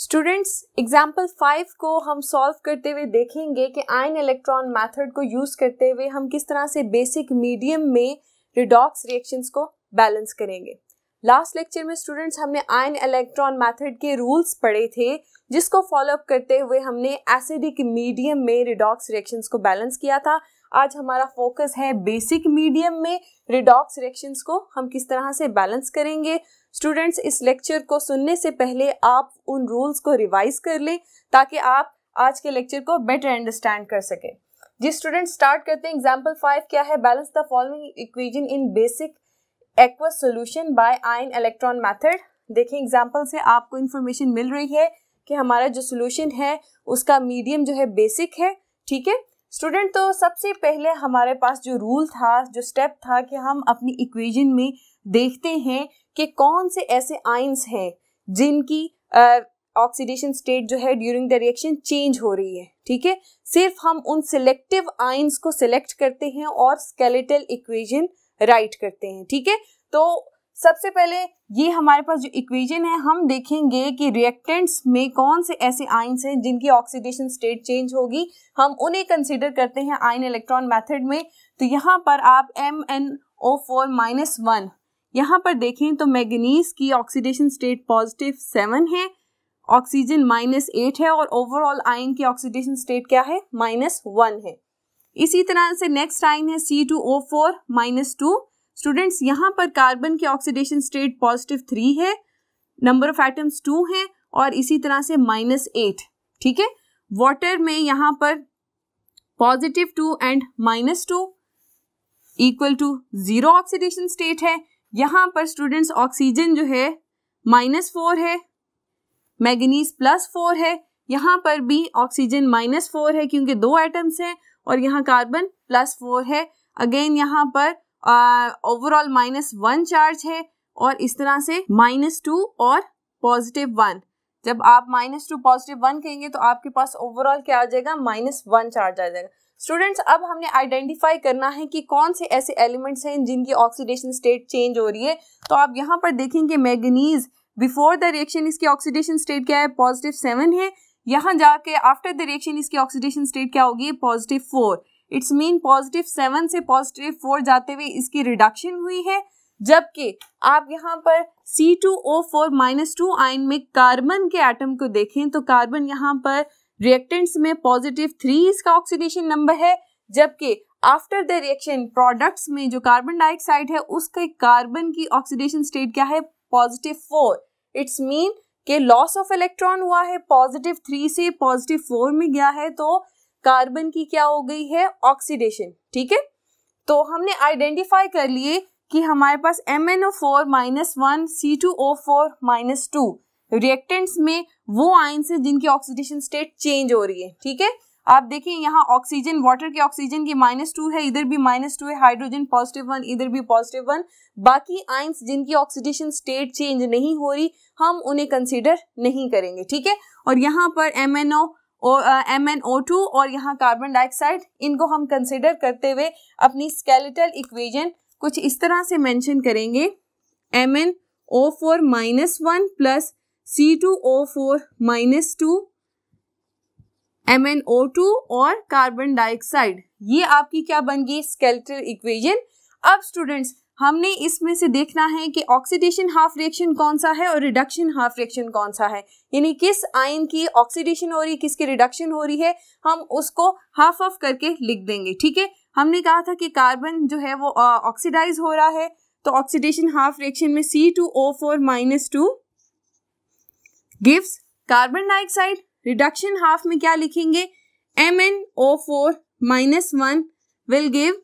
students example five को हम solve करते हुए देखेंगे कि आयन इलेक्ट्रॉन मेथड को यूज़ करते हुए हम किस तरह से बेसिक मीडियम में रिडॉक्स रिएक्शंस को बैलेंस करेंगे लास्ट लेक्चर में स्टूडेंट्स हमने आयन इलेक्ट्रॉन मेथड के रूल्स पढ़े थे जिसको फॉलो अप करते हुए हमने एसिडिक मीडियम में रिडॉक्स रिएक्शंस को बैलेंस किया था आज हमारा फोकस है बेसिक मीडियम में रिडॉक्स रिएक्शंस को हम किस तरह से बैलेंस करेंगे स्टूडेंट्स इस लेक्चर को सुनने से पहले आप उन रूल्स को रिवाइज कर लें ताकि आप आज के लेक्चर को बेटर अंडरस्टैंड कर सकें जी स्टूडेंट स्टार्ट करते हैं एग्जाम्पल फाइव क्या है balance the following equation in basic aqueous solution by ion electron method देखें एग्जाम्पल से आपको इन्फॉर्मेशन मिल रही है कि हमारा जो सोल्यूशन है उसका मीडियम जो है बेसिक है ठीक है स्टूडेंट तो सबसे पहले हमारे पास जो रूल था जो स्टेप था कि हम अपनी इक्वेजन में देखते हैं कि कौन से ऐसे आइंस हैं जिनकी ऑक्सीडेशन स्टेट जो है ड्यूरिंग द रिएक्शन चेंज हो रही है ठीक है सिर्फ हम उन सिलेक्टिव आइंस को सिलेक्ट करते हैं और स्केलेटल इक्वेजन राइट करते हैं ठीक है तो सबसे पहले ये हमारे पास जो इक्वेजन है हम देखेंगे कि रिएक्टेंट्स में कौन से ऐसे आइंस हैं जिनकी ऑक्सीडेशन स्टेट चेंज होगी हम उन्हें कंसिडर करते हैं आइन इलेक्ट्रॉन मेथड में तो यहाँ पर आप M N O four minus one यहाँ पर देखें तो मैगनीज की ऑक्सीडेशन स्टेट पॉजिटिव सेवन है ऑक्सीजन माइनस एट है और ओवरऑल आयन की ऑक्सीडेशन स्टेट क्या है माइनस वन है इसी तरह से नेक्स्ट आयन है C two O four minus two students यहाँ पर कार्बन की ऑक्सीडेशन स्टेट पॉजिटिव थ्री है नंबर ऑफ एटम्स टू है और इसी तरह से माइनस एट ठीक है वाटर में यहाँ पर positive two and minus two equal to zero oxidation state है यहाँ पर स्टूडेंट्स ऑक्सीजन जो है माइनस फोर है मैगनीज प्लस फोर है यहाँ पर भी ऑक्सीजन माइनस फोर है क्योंकि दो एटम्स हैं और यहाँ कार्बन प्लस फोर है अगेन यहाँ पर ओवरऑल माइनस वन चार्ज है और इस तरह से माइनस टू और पॉजिटिव वन जब आप माइनस टू पॉजिटिव वन कहेंगे तो आपके पास ओवरऑल क्या आ जाएगा माइनस वन चार्ज आ जाएगा स्टूडेंट्स अब हमने आइडेंटिफाई करना है कि कौन से ऐसे एलिमेंट्स हैं जिनकी ऑक्सीडेशन स्टेट चेंज हो रही है तो आप यहाँ पर देखेंगे मैगनीज बिफोर द रिएक्शन इसकी ऑक्सीडेशन स्टेट क्या है पॉजिटिव सेवन है यहाँ जाके आफ्टर द रिएक्शन इसकी ऑक्सीडेशन स्टेट क्या होगी positive four it's mean positive seven से पॉजिटिव फोर जाते हुए इसकी रिडक्शन हुई है जबकि आप यहाँ पर C2O4 two minus two ion में कार्बन के एटम को देखें तो कार्बन यहाँ पर रिएक्टेंट्स में पॉजिटिव थ्री इसका ऑक्सीडेशन नंबर है जबकि आफ्टर द रिएक्शन प्रोडक्ट्स में जो कार्बन डाइऑक्साइड है उसके कार्बन की ऑक्सीडेशन स्टेट क्या है पॉजिटिव फोर इट्स मीन के लॉस ऑफ इलेक्ट्रॉन हुआ है पॉजिटिव थ्री से पॉजिटिव फोर में गया है तो कार्बन की क्या हो गई है ऑक्सीडेशन ठीक है तो हमने आइडेंटिफाई कर लिए कि हमारे पास M N O four minus one C two O four minus two reactants में वो आइन्स है जिनकी ऑक्सीडेशन स्टेट चेंज हो रही है ठीक है आप देखें यहाँ ऑक्सीजन वाटर के ऑक्सीजन की माइनस टू है इधर भी माइनस टू है हाइड्रोजन पॉजिटिव वन इधर भी पॉजिटिव वन बाकी आइंस जिनकी ऑक्सीडेशन स्टेट चेंज नहीं हो रही हम उन्हें कंसीडर नहीं करेंगे ठीक है और यहाँ पर M N O M N O two और यहाँ कार्बन डाइऑक्साइड इनको हम कंसिडर करते हुए अपनी स्केलेटल इक्वेजन कुछ इस तरह से मैंशन करेंगे M N O four minus one plus C two O four minus two M N O two और कार्बन डाइऑक्साइड ये आपकी क्या बन गई स्केल्टर इक्वेजन अब स्टूडेंट्स हमने इसमें से देखना है कि ऑक्सीडेशन हाफ रिएक्शन कौन सा है और रिडक्शन हाफ रिएक्शन कौन सा है यानी किस आयन की ऑक्सीडेशन हो रही है किसकी रिडक्शन हो रही है हम उसको हाफ ऑफ करके लिख देंगे ठीक है हमने कहा था कि कार्बन जो है वो ऑक्सीडाइज हो रहा है तो ऑक्सीडेशन हाफ रिएक्शन में C two O four minus two gives carbon dioxide reduction half में क्या लिखेंगे M N O four minus one will give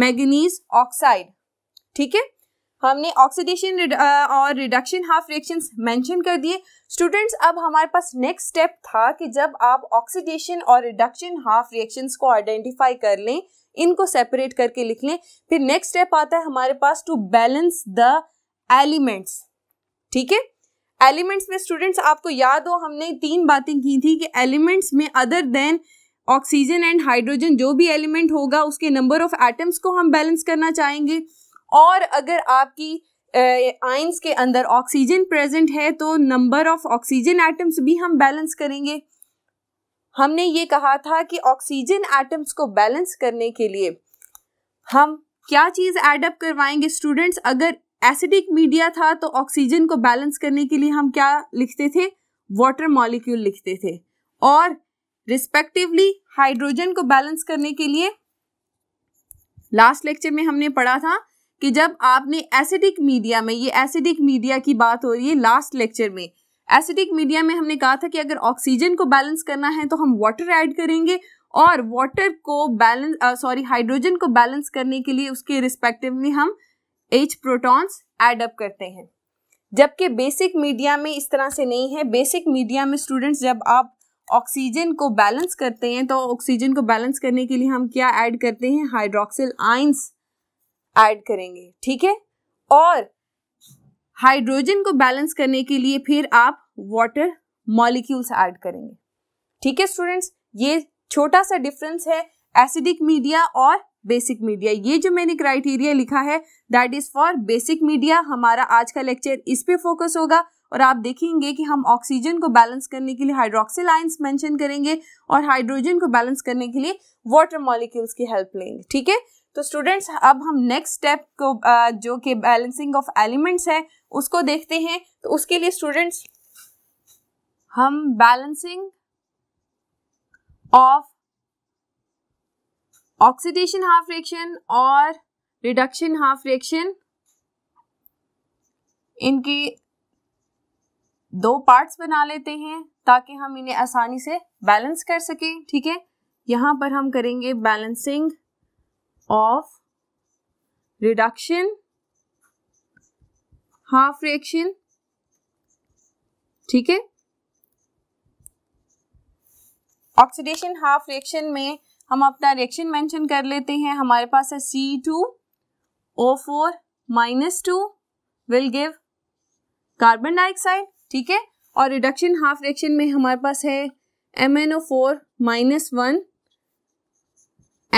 manganese oxide ठीक है हमने ऑक्सीडेशन और रिडक्शन हाफ रिएक्शन मेंशन कर दिए स्टूडेंट्स अब हमारे पास नेक्स्ट स्टेप था कि जब आप ऑक्सीडेशन और रिडक्शन हाफ रिएक्शंस को आइडेंटिफाई कर लें इनको सेपरेट करके लिख लें फिर नेक्स्ट स्टेप आता है हमारे पास टू बैलेंस द एलिमेंट्स ठीक है एलिमेंट्स में स्टूडेंट्स आपको याद हो हमने तीन बातें की थी कि एलिमेंट्स में other than oxygen and hydrogen जो भी एलिमेंट होगा उसके नंबर ऑफ एटम्स को हम बैलेंस करना चाहेंगे और अगर आपकी आइंस के अंदर ऑक्सीजन प्रेजेंट है तो नंबर ऑफ ऑक्सीजन एटम्स भी हम बैलेंस करेंगे हमने ये कहा था कि ऑक्सीजन एटम्स को बैलेंस करने के लिए हम क्या चीज़ एडअप करवाएंगे स्टूडेंट्स अगर एसिडिक मीडिया था तो ऑक्सीजन को बैलेंस करने के लिए हम क्या लिखते थे वाटर मॉलिक्यूल लिखते थे और रिस्पेक्टिवली हाइड्रोजन को बैलेंस करने के लिए लास्ट लेक्चर में हमने पढ़ा था कि जब आपने एसिडिक मीडिया में ये एसिडिक मीडिया की बात हो रही है लास्ट लेक्चर में एसिडिक मीडिया में हमने कहा था कि अगर ऑक्सीजन को बैलेंस करना है तो हम वाटर ऐड करेंगे और वाटर को बैलेंस सॉरी हाइड्रोजन को बैलेंस करने के लिए उसके रिस्पेक्टिवली हम एच प्रोटॉन्स एड अप करते हैं जबकि बेसिक मीडिया में इस तरह से नहीं है बेसिक मीडिया में स्टूडेंट्स जब आप ऑक्सीजन को बैलेंस करते हैं तो ऑक्सीजन को बैलेंस करने के लिए हम क्या ऐड करते हैं हाइड्रोक्सिल आइंस ऐड करेंगे ठीक है और हाइड्रोजन को बैलेंस करने के लिए फिर आप वाटर मॉलिक्यूल्स ऐड करेंगे ठीक है स्टूडेंट्स ये छोटा सा डिफरेंस है एसिडिक मीडिया और बेसिक मीडिया ये जो मैंने क्राइटेरिया लिखा है that is for basic media हमारा आज का लेक्चर इस पे फोकस होगा और आप देखेंगे कि हम ऑक्सीजन को बैलेंस करने के लिए हाइड्रोक्सिल आइंस मेंशन करेंगे और हाइड्रोजन को बैलेंस करने के लिए वाटर मॉलिक्यूल्स की हेल्प लेंगे ठीक है तो स्टूडेंट्स अब हम नेक्स्ट स्टेप को जो कि बैलेंसिंग ऑफ एलिमेंट्स है उसको देखते हैं तो उसके लिए स्टूडेंट्स हम balancing of oxidation half reaction और रिडक्शन हाफ रिएक्शन इनके दो पार्ट्स बना लेते हैं ताकि हम इन्हें आसानी से बैलेंस कर सकें ठीक है यहाँ पर हम करेंगे balancing of reduction half reaction ठीक है ऑक्सीडेशन हाफ रिएक्शन में हम अपना रिएक्शन मेंशन कर लेते हैं हमारे पास है C two O four minus two will give carbon dioxide ठीक है और रिडक्शन हाफ रिएक्शन में हमारे पास है M N O four minus one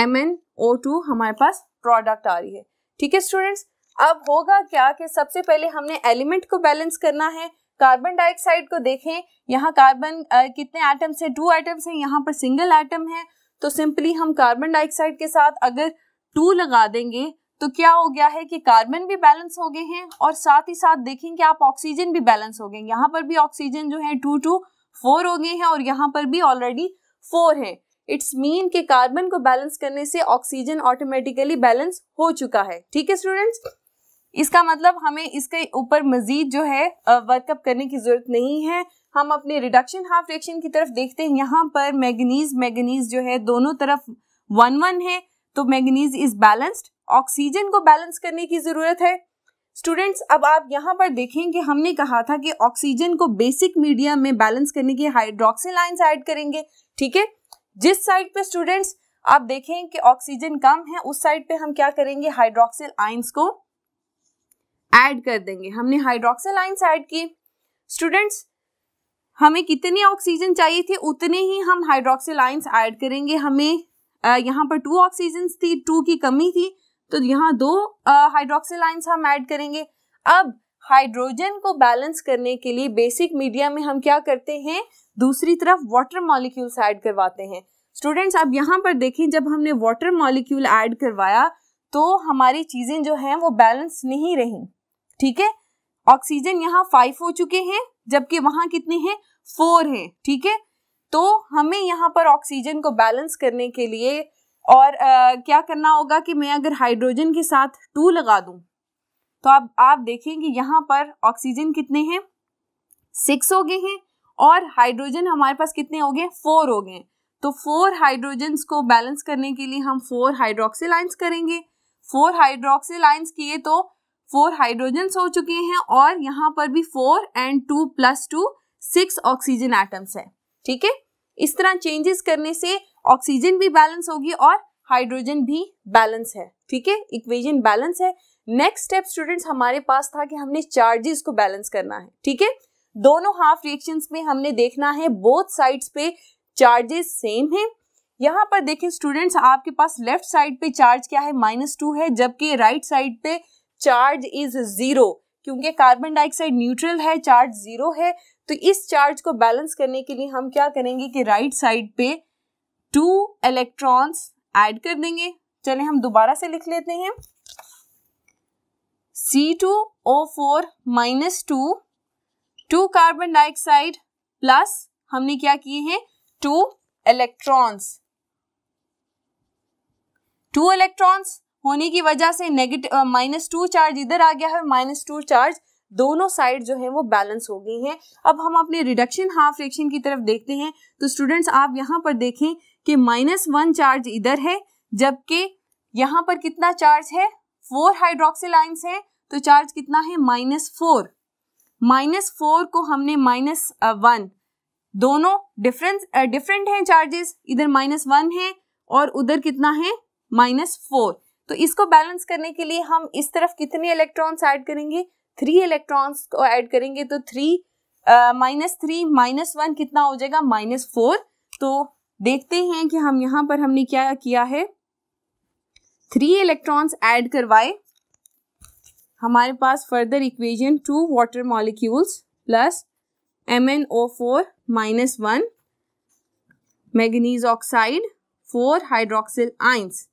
M N O two हमारे पास प्रोडक्ट आ रही है ठीक है स्टूडेंट्स अब होगा क्या कि सबसे पहले हमने एलिमेंट को बैलेंस करना है कार्बन डाइऑक्साइड को देखें यहाँ कार्बन कितने आइटम्स हैं टू आइटम्स हैं यहाँ पर सिंगल आइटम है तो सिंपली हम कार्बन डाइऑक्साइड के साथ अगर टू लगा देंगे तो क्या हो गया है कि कार्बन भी बैलेंस हो गए हैं और साथ ही साथ देखें कि आप ऑक्सीजन भी बैलेंस हो गए यहाँ पर भी ऑक्सीजन जो है टू टू फोर हो गए हैं और यहाँ पर भी ऑलरेडी फोर है इट्स मीन कि कार्बन को बैलेंस करने से ऑक्सीजन ऑटोमेटिकली बैलेंस हो चुका है ठीक है स्टूडेंट्स इसका मतलब हमें इसके ऊपर मजीद जो है वर्कअप करने की जरूरत नहीं है हम अपने रिडक्शन हाफ रिएक्शन की तरफ देखते हैं यहाँ पर मैगनीज मैगनीज जो है दोनों तरफ वन वन है तो मैगनीज इज बैलेंस्ड ऑक्सीजन को बैलेंस करने की जरूरत है स्टूडेंट्स अब आप यहाँ पर देखें कि हमने कहा था कि ऑक्सीजन को बेसिक मीडियम में बैलेंस करने की हाइड्रोक्सिल आइंस ऐड करेंगे ठीक है जिस साइड पे स्टूडेंट्स आप देखें कि ऑक्सीजन कम है उस साइड पे हम क्या करेंगे हाइड्रोक्सिल आइंस को ऐड कर देंगे हमने हाइड्रोक्सिल आइंस ऐड की स्टूडेंट्स हमें कितने ऑक्सीजन चाहिए थे उतने ही हम हाइड्रोक्सिल आइंस ऐड करेंगे हमें यहाँ पर टू ऑक्सीजन थी टू की कमी थी तो यहाँ दो हाइड्रोक्सिल आइंस हम ऐड करेंगे अब हाइड्रोजन को बैलेंस करने के लिए बेसिक मीडिया में हम क्या करते हैं दूसरी तरफ वाटर मॉलिक्यूल्स ऐड करवाते हैं स्टूडेंट्स अब यहाँ पर देखें जब हमने वाटर मॉलिक्यूल ऐड करवाया तो हमारी चीज़ें जो हैं वो बैलेंस नहीं रहीं ठीक है ऑक्सीजन यहाँ फाइव हो चुके हैं जबकि वहां कितने हैं फोर है ठीक है तो हमें यहाँ पर ऑक्सीजन को बैलेंस करने के लिए और आ, क्या करना होगा कि मैं अगर हाइड्रोजन के साथ टू लगा दूं तो आप आप देखेंगे यहाँ पर ऑक्सीजन कितने हैं सिक्स हो गए हैं और हाइड्रोजन हमारे पास कितने हो गए फोर हो गए तो फोर हाइड्रोजन को बैलेंस करने के लिए हम फोर हाइड्रोक्सिल आइंस करेंगे फोर हाइड्रोक्सिल आइंस किए तो फोर हाइड्रोजन हो चुके हैं और यहाँ पर भी four and two plus two six oxygen atoms है ठीक है इस तरह चेंजेस करने से ऑक्सीजन भी बैलेंस होगी और हाइड्रोजन भी बैलेंस है ठीक है इक्वेजन बैलेंस है नेक्स्ट स्टेप स्टूडेंट्स हमारे पास था कि हमने चार्जेस को बैलेंस करना है ठीक है दोनों हाफ रिएक्शंस में हमने देखना है बोथ साइड्स पे चार्जेस सेम है यहाँ पर देखें स्टूडेंट्स आपके पास लेफ्ट साइड पे चार्ज क्या है माइनस टू है जबकि राइट साइड पे चार्ज इज जीरो क्योंकि कार्बन डाइऑक्साइड न्यूट्रल है चार्ज जीरो है तो इस चार्ज को बैलेंस करने के लिए हम क्या करेंगे कि राइट right साइड पे टू इलेक्ट्रॉन्स ऐड कर देंगे चले हम दोबारा से लिख लेते हैं C two O four minus two two carbon dioxide plus हमने क्या किए हैं टू इलेक्ट्रॉन्स टू इलेक्ट्रॉन्स होने की वजह से नेगेटिव माइनस टू चार्ज इधर आ गया है माइनस टू चार्ज दोनों साइड जो है वो बैलेंस हो गई हैं अब हम अपने रिडक्शन हाफ फ्रैक्शन की तरफ देखते हैं तो स्टूडेंट्स आप यहाँ पर देखें कि माइनस वन चार्ज इधर है जबकि यहाँ पर कितना चार्ज है फोर हाइड्रोक्सिल आइंस है तो चार्ज कितना है माइनस फोर माइनस फोर को हमने माइनस वन दोनों डिफरेंस डिफरेंट हैं चार्जेस इधर माइनस वन है और उधर कितना है माइनस फोर तो इसको बैलेंस करने के लिए हम इस तरफ कितने इलेक्ट्रॉन्स ऐड करेंगे थ्री इलेक्ट्रॉन्स को ऐड करेंगे तो three minus three minus one कितना हो जाएगा माइनस फोर तो देखते हैं कि हम यहाँ पर हमने क्या किया है थ्री इलेक्ट्रॉन्स ऐड करवाए हमारे पास further equation two water molecules plus M N O four minus one manganese oxide four hydroxyl ions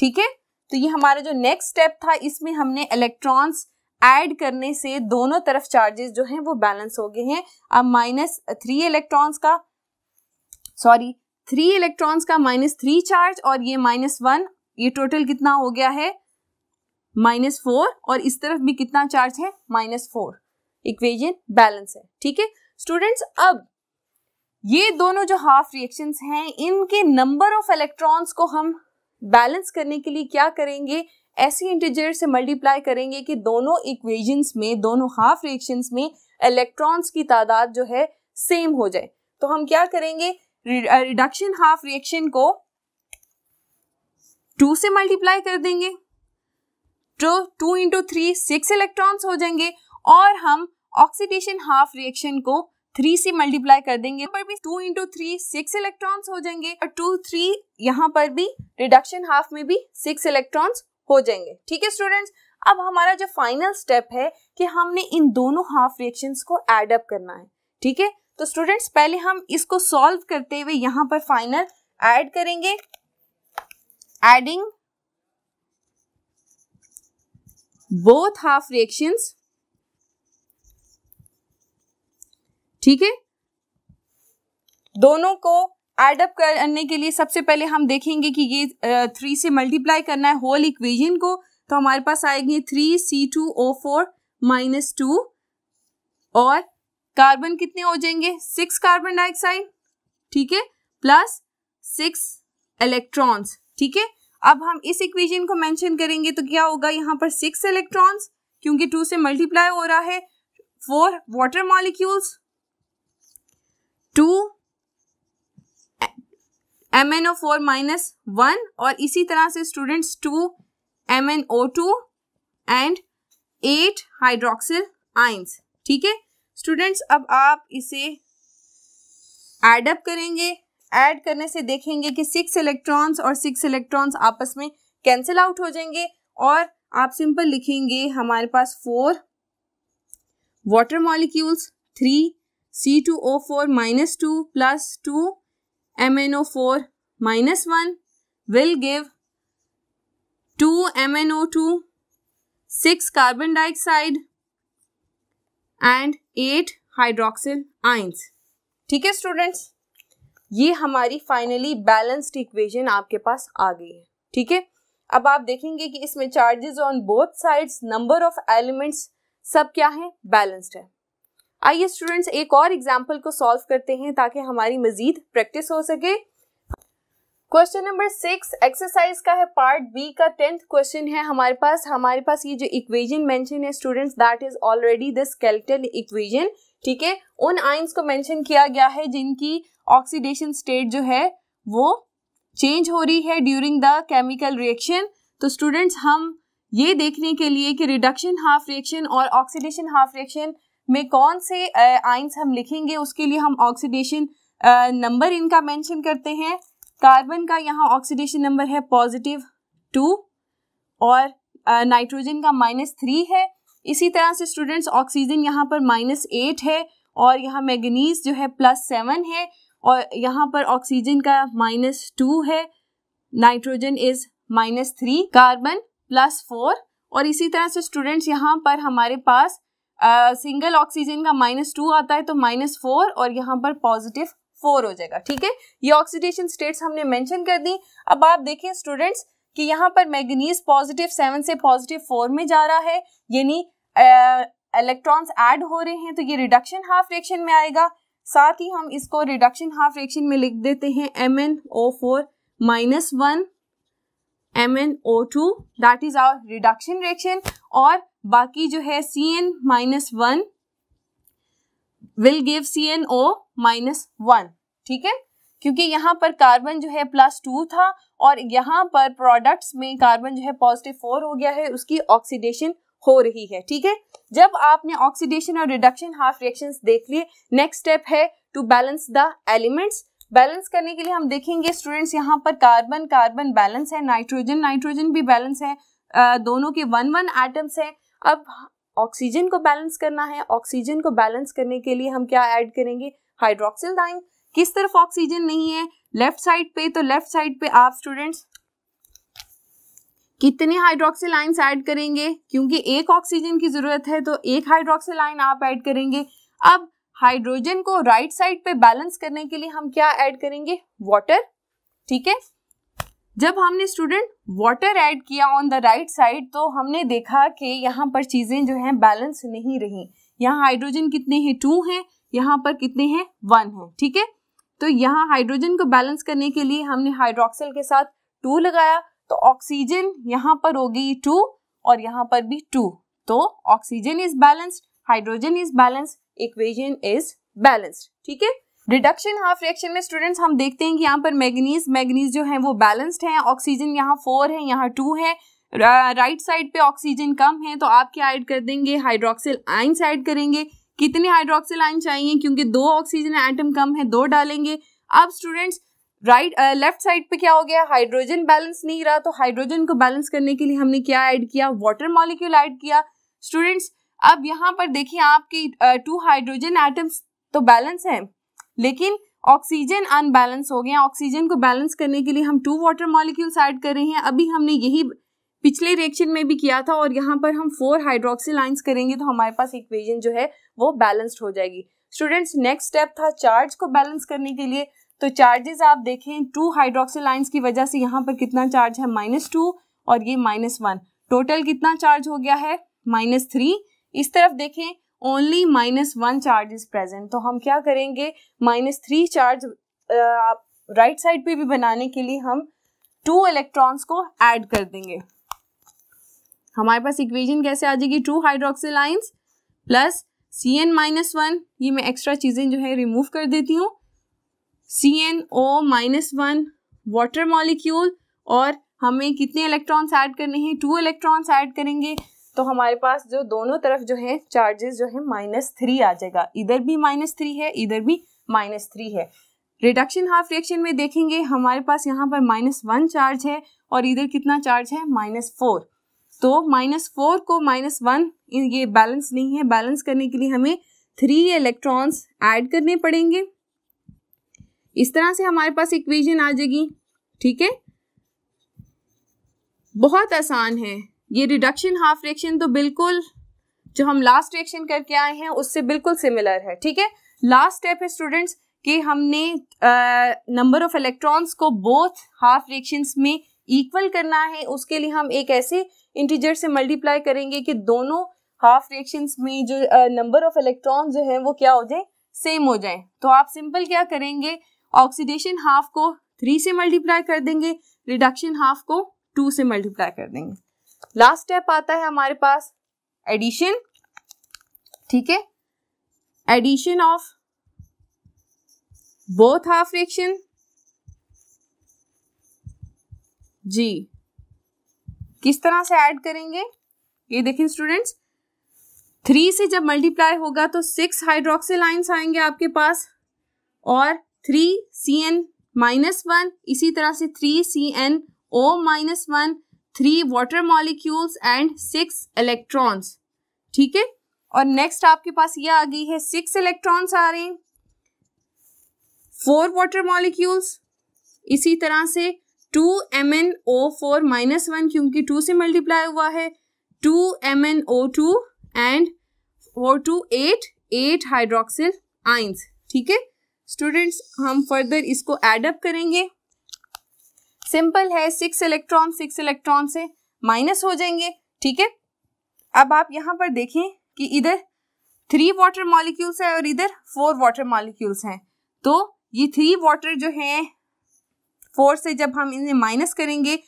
ठीक है तो ये हमारा जो नेक्स्ट स्टेप था इसमें हमने इलेक्ट्रॉन्स ऐड करने से दोनों तरफ चार्जेस जो हैं वो बैलेंस हो गए हैं अब माइनस थ्री इलेक्ट्रॉन्स का सॉरी थ्री इलेक्ट्रॉन्स का माइनस थ्री चार्ज और ये माइनस वन ये टोटल कितना हो गया है माइनस फोर और इस तरफ भी कितना चार्ज है माइनस फोर इक्वेजन बैलेंस है ठीक है स्टूडेंट्स अब ये दोनों जो हाफ रिएक्शंस हैं इनके नंबर ऑफ इलेक्ट्रॉन्स को हम बैलेंस करने के लिए क्या करेंगे ऐसे इंटीजर से मल्टीप्लाई करेंगे कि दोनों इक्वेजन्स में दोनों हाफ रिएक्शंस में इलेक्ट्रॉन्स की तादाद जो है सेम हो जाए तो हम क्या करेंगे रिडक्शन हाफ रिएक्शन को टू से मल्टीप्लाई कर देंगे तो two into three six electrons हो जाएंगे और हम ऑक्सीडेशन हाफ रिएक्शन को थ्री से मल्टीप्लाई कर देंगे पर भी two into three six electrons हो जाएंगे और टू थ्री यहाँ पर भी रिडक्शन हाफ में भी सिक्स इलेक्ट्रॉन्स हो जाएंगे ठीक है स्टूडेंट्स अब हमारा जो फाइनल स्टेप है कि हमने इन दोनों हाफ रिएक्शन को एडअप करना है ठीक है तो स्टूडेंट्स पहले हम इसको सॉल्व करते हुए यहाँ पर फाइनल एड करेंगे एडिंग बोथ हाफ रिएक्शंस ठीक है दोनों को एड अप करने के लिए सबसे पहले हम देखेंगे कि ये थ्री से मल्टीप्लाई करना है होल इक्वेशन को तो हमारे पास आएंगे three C two O four minus two और कार्बन कितने हो जाएंगे सिक्स कार्बन डाइऑक्साइड ठीक है प्लस सिक्स इलेक्ट्रॉन्स ठीक है अब हम इस इक्वेशन को मेंशन करेंगे तो क्या होगा यहाँ पर सिक्स इलेक्ट्रॉन्स क्योंकि टू से मल्टीप्लाई हो रहा है four water molecules two M N O four minus one और इसी तरह से students two M N O two and eight hydroxyl ions ठीक है स्टूडेंट्स अब आप इसे एडअप करेंगे एड करने से देखेंगे कि सिक्स इलेक्ट्रॉन्स और सिक्स इलेक्ट्रॉन्स आपस में कैंसिल आउट हो जाएंगे और आप सिंपल लिखेंगे हमारे पास four water molecules three C two O four minus two plus two M N O four minus one will give two M N O two six carbon dioxide and eight hydroxyl ions ठीक है students ये हमारी finally balanced equation आपके पास आ गई है ठीक है अब आप देखेंगे कि इसमें charges on both sides number of elements सब क्या है बैलेंस्ड है आइए स्टूडेंट्स एक और एग्जाम्पल को सॉल्व करते हैं ताकि हमारी मजीद प्रैक्टिस हो सके क्वेश्चन नंबर सिक्स एक्सरसाइज का है पार्ट बी का टेंथ क्वेश्चन है हमारे पास हमारे पास ये जो इक्वेजन मेंशन है students that is already this skeletal equation ठीक है उन आइंस को मेंशन किया गया है जिनकी ऑक्सीडेशन स्टेट जो है वो चेंज हो रही है ड्यूरिंग द केमिकल रिएक्शन तो स्टूडेंट्स हम ये देखने के लिए कि रिडक्शन हाफ रिएक्शन और ऑक्सीडेशन हाफ रिएक्शन में कौन से आइंस हम लिखेंगे उसके लिए हम ऑक्सीडेशन नंबर इनका मेंशन करते हैं कार्बन का यहाँ ऑक्सीडेशन नंबर है पॉजिटिव टू और नाइट्रोजन का माइनस थ्री है इसी तरह से स्टूडेंट्स ऑक्सीजन यहाँ पर माइनस एट है और यहाँ मैगनीज जो है प्लस सेवन है और यहाँ पर ऑक्सीजन का माइनस टू है nitrogen is minus three carbon plus four और इसी तरह से स्टूडेंट्स यहाँ पर हमारे पास सिंगल ऑक्सीजन का माइनस टू आता है तो माइनस फोर और यहाँ पर पॉजिटिव फोर हो जाएगा ठीक है ये ऑक्सीडेशन स्टेट्स हमने मेंशन कर दी अब आप देखें स्टूडेंट्स कि यहाँ पर मैग्नीज पॉजिटिव सेवन से पॉजिटिव फोर में जा रहा है यानी इलेक्ट्रॉन्स ऐड हो रहे हैं तो ये रिडक्शन हाफ रिएक्शन में आएगा साथ ही हम इसको रिडक्शन हाफ रिएक्शन में लिख देते हैं M N O four minus one M N O two that is our reduction reaction और बाकी जो है C N minus one will give C N O minus one ठीक है क्योंकि यहाँ पर कार्बन जो है प्लस टू था और यहाँ पर प्रोडक्ट्स में कार्बन जो है पॉजिटिव फोर हो गया है उसकी ऑक्सीडेशन हो रही है ठीक है जब आपने ऑक्सीडेशन और रिडक्शन हाफ रिएक्शन देख लिए नेक्स्ट स्टेप है to balance the elements balance करने के लिए हम देखेंगे स्टूडेंट्स यहाँ पर कार्बन कार्बन बैलेंस है नाइट्रोजन नाइट्रोजन भी बैलेंस है आ, दोनों के वन वन एटम्स है अब ऑक्सीजन को बैलेंस करना है ऑक्सीजन को बैलेंस करने के लिए हम क्या ऐड करेंगे हाइड्रोक्सिल दाइन किस तरफ ऑक्सीजन नहीं है लेफ्ट साइड पे तो लेफ्ट साइड पे आप स्टूडेंट्स कितने हाइड्रोक्सिल आइंस ऐड करेंगे क्योंकि एक ऑक्सीजन की जरूरत है तो एक हाइड्रोक्सिल आइन आप ऐड करेंगे अब हाइड्रोजन को राइट right साइड पे बैलेंस करने के लिए हम क्या ऐड करेंगे वाटर ठीक है जब हमने स्टूडेंट वाटर ऐड किया ऑन द राइट साइड तो हमने देखा कि यहाँ पर चीज़ें जो हैं बैलेंस नहीं रही यहाँ हाइड्रोजन कितने हैं टू हैं यहाँ पर कितने हैं वन है ठीक है तो यहाँ हाइड्रोजन को बैलेंस करने के लिए हमने हाइड्रोक्सिल के साथ टू लगाया तो ऑक्सीजन यहाँ पर होगी टू और यहाँ पर भी टू तो oxygen is balanced hydrogen is balanced equation is balanced ठीक है रिडक्शन हाफ रिएक्शन में स्टूडेंट्स हम देखते हैं कि यहाँ पर मैग्नीज मैग्नीज जो है वो बैलेंस्ड है ऑक्सीजन यहाँ फोर है यहाँ टू है राइट साइड पे ऑक्सीजन कम है तो आप क्या ऐड कर देंगे हाइड्रोक्सिल आइंस ऐड करेंगे कितने हाइड्रोक्सिल आइन चाहिए क्योंकि दो ऑक्सीजन आइटम कम है दो डालेंगे अब स्टूडेंट्स राइट लेफ्ट साइड पे क्या हो गया हाइड्रोजन बैलेंस नहीं रहा तो हाइड्रोजन को बैलेंस करने के लिए हमने क्या ऐड किया वाटर मॉलिक्यूल ऐड किया स्टूडेंट्स अब यहाँ पर देखिए आपके टू हाइड्रोजन आइटम्स तो बैलेंस है लेकिन ऑक्सीजन अनबैलेंस हो गया ऑक्सीजन को बैलेंस करने के लिए हम टू वाटर मॉलिक्यूल्स ऐड कर रहे हैं अभी हमने यही पिछले रिएक्शन में भी किया था और यहाँ पर हम फोर हाइड्रोक्सिल आइंस करेंगे तो हमारे पास इक्वेशन जो है वो बैलेंस्ड हो जाएगी स्टूडेंट्स नेक्स्ट स्टेप था चार्ज को बैलेंस करने के लिए तो चार्जेस आप देखें टू हाइड्रोक्सिल आइंस की वजह से यहाँ पर कितना चार्ज है माइनस टू और ये माइनस वन टोटल कितना चार्ज हो गया है माइनस थ्री इस तरफ देखें only minus one charge is present तो हम क्या करेंगे माइनस थ्री चार्ज आप राइट साइड पे भी बनाने के लिए हम टू इलेक्ट्रॉन्स को ऐड कर देंगे हमारे पास इक्वेशन कैसे आ जाएगी two hydroxyl ions plus C N minus one ये मैं एक्स्ट्रा चीज़ें जो है रिमूव कर देती हूँ C N O minus one water molecule और हमें कितने इलेक्ट्रॉन्स ऐड करने हैं टू इलेक्ट्रॉन्स ऐड करेंगे तो हमारे पास जो दोनों तरफ जो है चार्जेस जो है माइनस थ्री आ जाएगा इधर भी माइनस थ्री है इधर भी माइनस थ्री है रिडक्शन हाफ रिएक्शन में देखेंगे हमारे पास यहाँ पर माइनस वन चार्ज है और इधर कितना चार्ज है माइनस फोर तो माइनस फोर को माइनस वन ये बैलेंस नहीं है बैलेंस करने के लिए हमें थ्री इलेक्ट्रॉन्स ऐड करने पड़ेंगे इस तरह से हमारे पास इक्वेशन आ जाएगी ठीक है बहुत आसान है ये रिडक्शन हाफ रिएक्शन तो बिल्कुल जो हम लास्ट रिएक्शन करके आए हैं उससे बिल्कुल सिमिलर है ठीक है लास्ट स्टेप है स्टूडेंट्स कि हमने नंबर ऑफ इलेक्ट्रॉन्स को बोथ हाफ रिएक्शन में इक्वल करना है उसके लिए हम एक ऐसे इंटीजर से मल्टीप्लाई करेंगे कि दोनों हाफ रिएक्शन में जो नंबर ऑफ इलेक्ट्रॉन जो है वो क्या हो जाए सेम हो जाए तो आप सिंपल क्या करेंगे ऑक्सीडेशन हाफ को थ्री से मल्टीप्लाई कर देंगे रिडक्शन हाफ को टू से मल्टीप्लाई कर देंगे लास्ट स्टेप आता है हमारे पास एडिशन ठीक है addition of both half fraction जी किस तरह से ऐड करेंगे ये देखें स्टूडेंट्स थ्री से जब मल्टीप्लाई होगा तो सिक्स हाइड्रोक्सिल लाइन्स आएंगे आपके पास और three C N minus one इसी तरह से three C N O minus one three water molecules and six electrons ठीक है और नेक्स्ट आपके पास ये आ गई है सिक्स इलेक्ट्रॉन्स आ रहे हैं फोर वाटर मॉलिक्यूल्स इसी तरह से two M N O four minus one क्योंकि टू से मल्टीप्लाई हुआ है two M N O two and four two eight eight hydroxyl ions ठीक है स्टूडेंट्स हम फर्दर इसको एडअप करेंगे सिंपल है सिक्स इलेक्ट्रॉन सिक्स इलेक्ट्रॉन से माइनस हो जाएंगे ठीक है अब आप यहाँ पर देखें कि इधर थ्री वाटर मॉलिक्यूल्स है और इधर फोर वाटर मॉलिक्यूल्स हैं तो ये थ्री वाटर जो है फोर से जब हम इन्हें माइनस करेंगे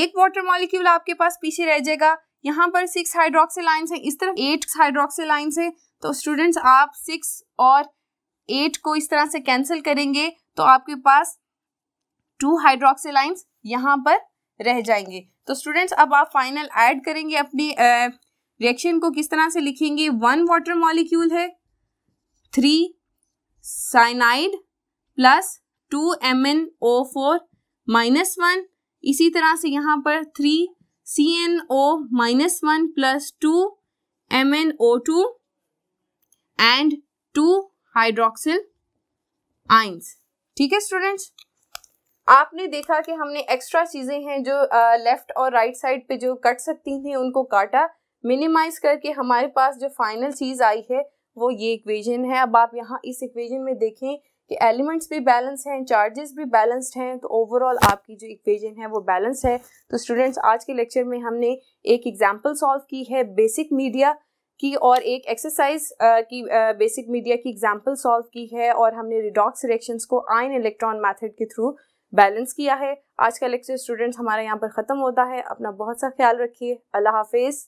एक वाटर मॉलिक्यूल आपके पास पीछे रह जाएगा यहाँ पर सिक्स हाइड्रोक्सिल लाइन्स है इस तरफ एट हाइड्रोक्सिल लाइन्स है तो स्टूडेंट्स आप सिक्स और एट को इस तरह से कैंसिल करेंगे तो आपके पास टू हाइड्रोक्सिलाइंस यहाँ पर रह जाएंगे तो स्टूडेंट्स अब आप फाइनल ऐड करेंगे अपनी रिएक्शन को किस तरह से लिखेंगे वन वाटर मॉलिक्यूल है three cyanide plus two M N O four minus one इसी तरह से यहाँ पर three C N O minus one plus two M N O two and two hydroxyl ions ठीक है स्टूडेंट्स आपने देखा कि हमने एक्स्ट्रा चीज़ें हैं जो लेफ़्ट और राइट साइड पे जो कट सकती थी उनको काटा मिनिमाइज करके हमारे पास जो फाइनल चीज़ आई है वो ये इक्वेशन है अब आप यहाँ इस इक्वेशन में देखें कि एलिमेंट्स भी बैलेंस हैं चार्जेस भी बैलेंस्ड हैं तो ओवरऑल आपकी जो इक्वेशन है वो बैलेंस है तो स्टूडेंट्स आज के लेक्चर में हमने एक एग्जाम्पल सॉल्व की है बेसिक मीडिया की और एक एक्सरसाइज की बेसिक मीडिया की एग्जाम्पल सॉल्व की है और हमने रिडॉक्स रिएक्शंस को आयन इलेक्ट्रॉन मैथड के थ्रू बैलेंस किया है आज का लेक्चर स्टूडेंट्स हमारे यहाँ पर ख़त्म होता है अपना बहुत सा ख्याल रखिए अल्लाह हाफिज़